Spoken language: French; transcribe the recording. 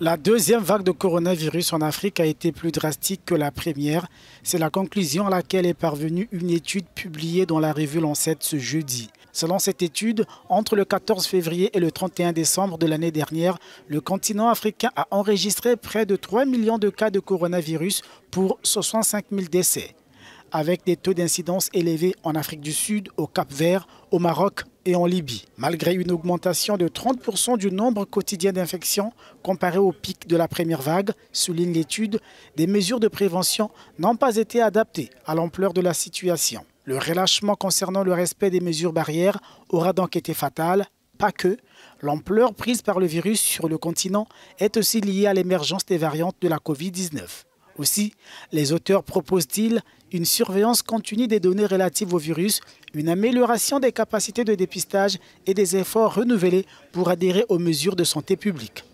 La deuxième vague de coronavirus en Afrique a été plus drastique que la première. C'est la conclusion à laquelle est parvenue une étude publiée dans la revue Lancet ce jeudi. Selon cette étude, entre le 14 février et le 31 décembre de l'année dernière, le continent africain a enregistré près de 3 millions de cas de coronavirus pour 65 000 décès, avec des taux d'incidence élevés en Afrique du Sud, au Cap-Vert, au Maroc, et en Libye, malgré une augmentation de 30% du nombre quotidien d'infections comparé au pic de la première vague, souligne l'étude, des mesures de prévention n'ont pas été adaptées à l'ampleur de la situation. Le relâchement concernant le respect des mesures barrières aura donc été fatal, pas que. L'ampleur prise par le virus sur le continent est aussi liée à l'émergence des variantes de la Covid-19. Aussi, les auteurs proposent-ils une surveillance continue des données relatives au virus, une amélioration des capacités de dépistage et des efforts renouvelés pour adhérer aux mesures de santé publique.